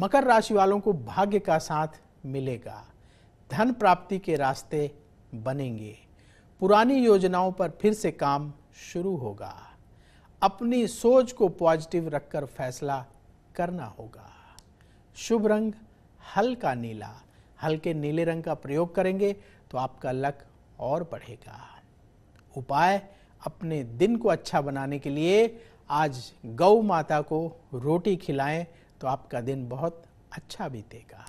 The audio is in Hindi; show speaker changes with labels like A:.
A: मकर राशि वालों को भाग्य का साथ मिलेगा धन प्राप्ति के रास्ते बनेंगे पुरानी योजनाओं पर फिर से काम शुरू होगा अपनी सोच को पॉजिटिव रखकर फैसला करना होगा शुभ रंग हल्का नीला हल्के नीले रंग का प्रयोग करेंगे तो आपका लक और बढ़ेगा उपाय अपने दिन को अच्छा बनाने के लिए आज गौ माता को रोटी खिलाएं तो आपका दिन बहुत अच्छा बीतेगा